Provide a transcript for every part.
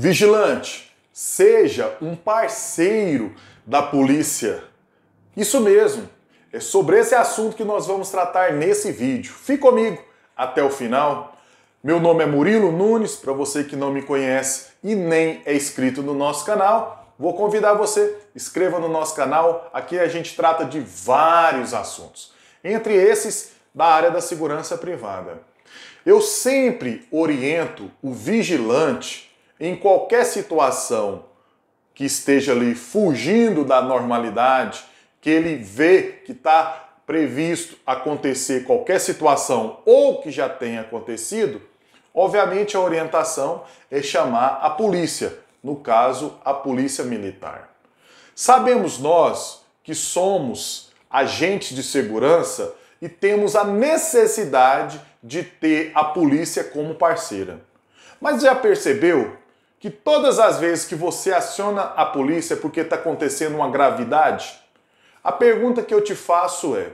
Vigilante, seja um parceiro da polícia. Isso mesmo. É sobre esse assunto que nós vamos tratar nesse vídeo. Fique comigo até o final. Meu nome é Murilo Nunes, para você que não me conhece e nem é inscrito no nosso canal, vou convidar você, inscreva no nosso canal. Aqui a gente trata de vários assuntos, entre esses da área da segurança privada. Eu sempre oriento o vigilante em qualquer situação que esteja ali fugindo da normalidade, que ele vê que está previsto acontecer qualquer situação ou que já tenha acontecido, obviamente a orientação é chamar a polícia, no caso, a polícia militar. Sabemos nós que somos agentes de segurança e temos a necessidade de ter a polícia como parceira. Mas já percebeu que todas as vezes que você aciona a polícia é porque está acontecendo uma gravidade? A pergunta que eu te faço é: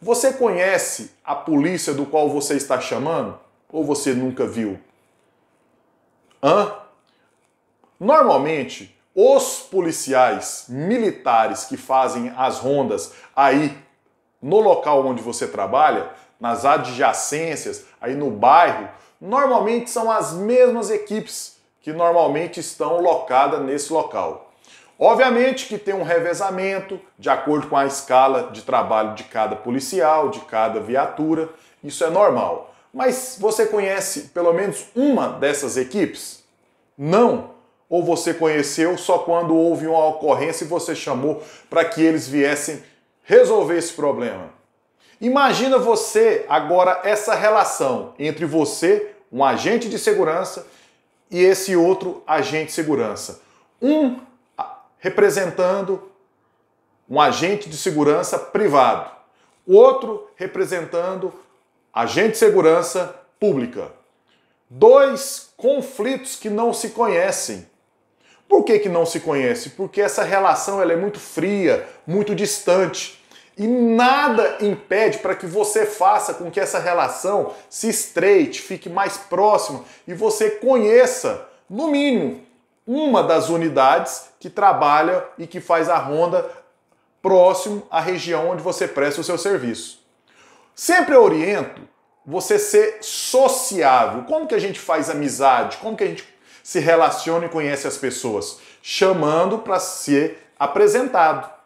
você conhece a polícia do qual você está chamando? Ou você nunca viu? Hã? Normalmente, os policiais militares que fazem as rondas aí no local onde você trabalha, nas adjacências, aí no bairro, normalmente são as mesmas equipes que normalmente estão locadas nesse local. Obviamente que tem um revezamento de acordo com a escala de trabalho de cada policial, de cada viatura, isso é normal. Mas você conhece pelo menos uma dessas equipes? Não. Ou você conheceu só quando houve uma ocorrência e você chamou para que eles viessem resolver esse problema? Imagina você agora essa relação entre você, um agente de segurança, e esse outro agente de segurança. Um representando um agente de segurança privado, o outro representando agente de segurança pública. Dois conflitos que não se conhecem. Por que, que não se conhece? Porque essa relação ela é muito fria, muito distante. E nada impede para que você faça com que essa relação se estreite, fique mais próxima e você conheça, no mínimo, uma das unidades que trabalha e que faz a ronda próximo à região onde você presta o seu serviço. Sempre oriento você ser sociável. Como que a gente faz amizade? Como que a gente se relaciona e conhece as pessoas? Chamando para ser apresentado.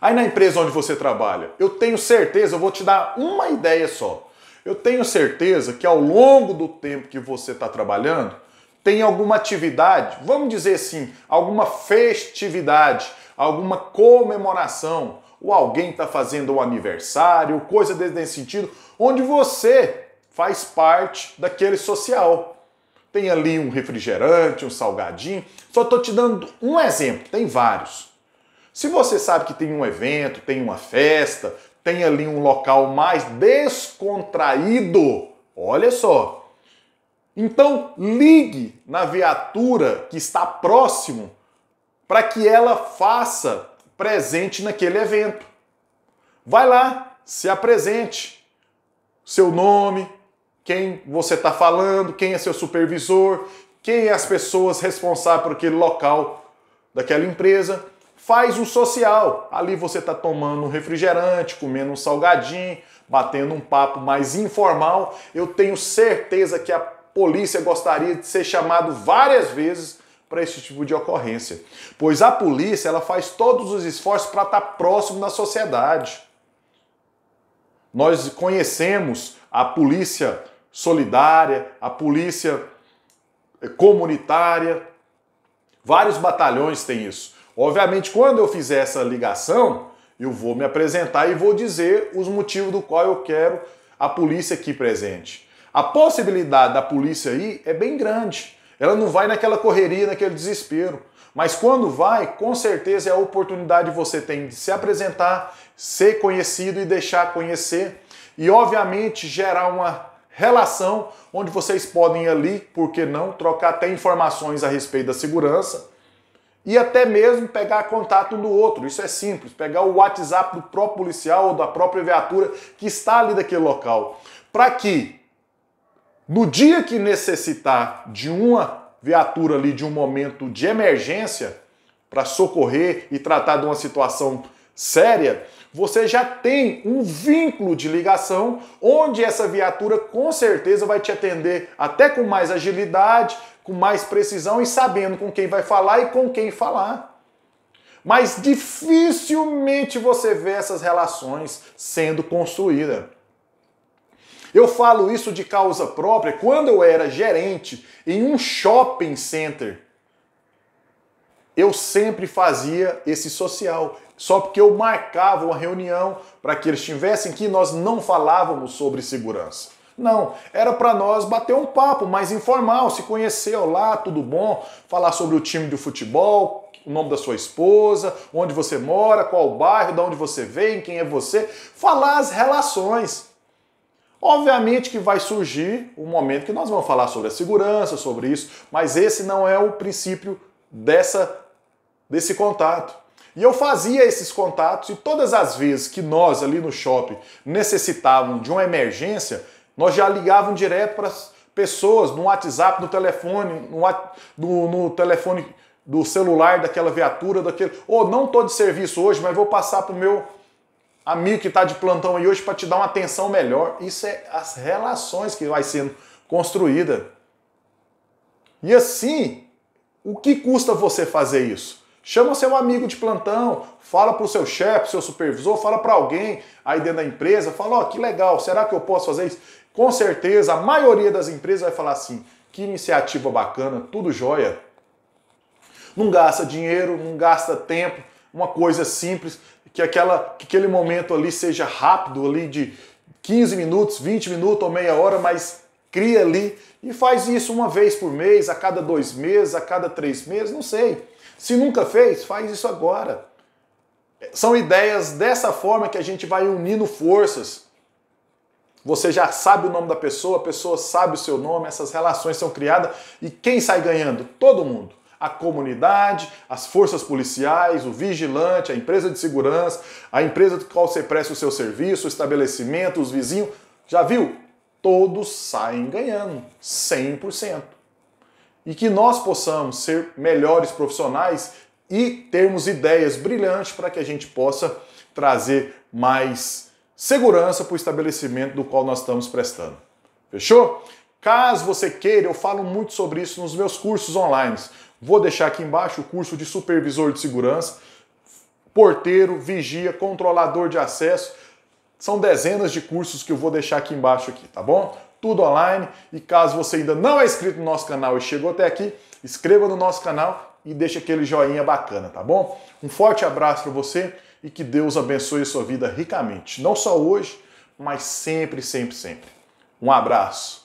Aí na empresa onde você trabalha, eu tenho certeza, eu vou te dar uma ideia só. Eu tenho certeza que ao longo do tempo que você está trabalhando, tem alguma atividade, vamos dizer assim, alguma festividade, alguma comemoração, ou alguém está fazendo um aniversário, coisa desse sentido, onde você faz parte daquele social. Tem ali um refrigerante, um salgadinho. Só estou te dando um exemplo, tem vários. Se você sabe que tem um evento, tem uma festa, tem ali um local mais descontraído, olha só. Então ligue na viatura que está próximo para que ela faça presente naquele evento. Vai lá, se apresente. Seu nome, quem você está falando, quem é seu supervisor, quem é as pessoas responsáveis por aquele local daquela empresa. Faz o social. Ali você está tomando um refrigerante, comendo um salgadinho, batendo um papo mais informal. Eu tenho certeza que a polícia gostaria de ser chamado várias vezes para esse tipo de ocorrência, pois a polícia ela faz todos os esforços para estar tá próximo da sociedade. Nós conhecemos a polícia solidária, a polícia comunitária, vários batalhões têm isso. Obviamente, quando eu fizer essa ligação, eu vou me apresentar e vou dizer os motivos do qual eu quero a polícia aqui presente. A possibilidade da polícia aí é bem grande. Ela não vai naquela correria, naquele desespero. Mas quando vai, com certeza é a oportunidade que você tem de se apresentar, ser conhecido e deixar conhecer. E, obviamente, gerar uma relação onde vocês podem ali, por que não, trocar até informações a respeito da segurança, e até mesmo pegar contato do outro. Isso é simples, pegar o WhatsApp do próprio policial ou da própria viatura que está ali daquele local, para que no dia que necessitar de uma viatura ali de um momento de emergência para socorrer e tratar de uma situação séria, você já tem um vínculo de ligação onde essa viatura com certeza vai te atender até com mais agilidade, com mais precisão e sabendo com quem vai falar e com quem falar. Mas dificilmente você vê essas relações sendo construídas. Eu falo isso de causa própria. Quando eu era gerente em um shopping center, eu sempre fazia esse social, só porque eu marcava uma reunião para que eles estivessem aqui, nós não falávamos sobre segurança. Não, era para nós bater um papo mais informal, se conhecer, olá, tudo bom, falar sobre o time de futebol, o nome da sua esposa, onde você mora, qual bairro, de onde você vem, quem é você, falar as relações. Obviamente que vai surgir um momento que nós vamos falar sobre a segurança, sobre isso, mas esse não é o princípio dessa desse contato. E eu fazia esses contatos e todas as vezes que nós ali no shopping necessitavam de uma emergência, nós já ligavam direto para as pessoas no WhatsApp, no telefone, no, no, telefone do celular daquela viatura, daquele. Ou oh, não estou de serviço hoje, mas vou passar para o meu amigo que está de plantão aí hoje para te dar uma atenção melhor. Isso é as relações que vai sendo construída. E assim, o que custa você fazer isso? Chama seu amigo de plantão, fala para o seu chefe, seu supervisor, fala para alguém aí dentro da empresa, fala, ó, oh, que legal, será que eu posso fazer isso? Com certeza, a maioria das empresas vai falar assim, que iniciativa bacana, tudo jóia. Não gasta dinheiro, não gasta tempo, uma coisa simples, que, aquela, que aquele momento ali seja rápido, ali de 15 minutos, 20 minutos ou meia hora, mas cria ali e faz isso uma vez por mês, a cada dois meses, a cada três meses, não sei. Se nunca fez, faz isso agora. São ideias dessa forma que a gente vai unindo forças. Você já sabe o nome da pessoa, a pessoa sabe o seu nome, essas relações são criadas e quem sai ganhando? Todo mundo. A comunidade, as forças policiais, o vigilante, a empresa de segurança, a empresa de qual você presta o seu serviço, o estabelecimento, os vizinhos. Já viu? Todos saem ganhando, 100% e que nós possamos ser melhores profissionais e termos ideias brilhantes para que a gente possa trazer mais segurança para o estabelecimento do qual nós estamos prestando. Fechou? Caso você queira, eu falo muito sobre isso nos meus cursos online. Vou deixar aqui embaixo o curso de supervisor de segurança, porteiro, vigia, controlador de acesso. São dezenas de cursos que eu vou deixar aqui embaixo aqui, tá bom? tudo online. E caso você ainda não é inscrito no nosso canal e chegou até aqui, inscreva no nosso canal e deixe aquele joinha bacana, tá bom? Um forte abraço para você e que Deus abençoe a sua vida ricamente, não só hoje, mas sempre, sempre, sempre. Um abraço.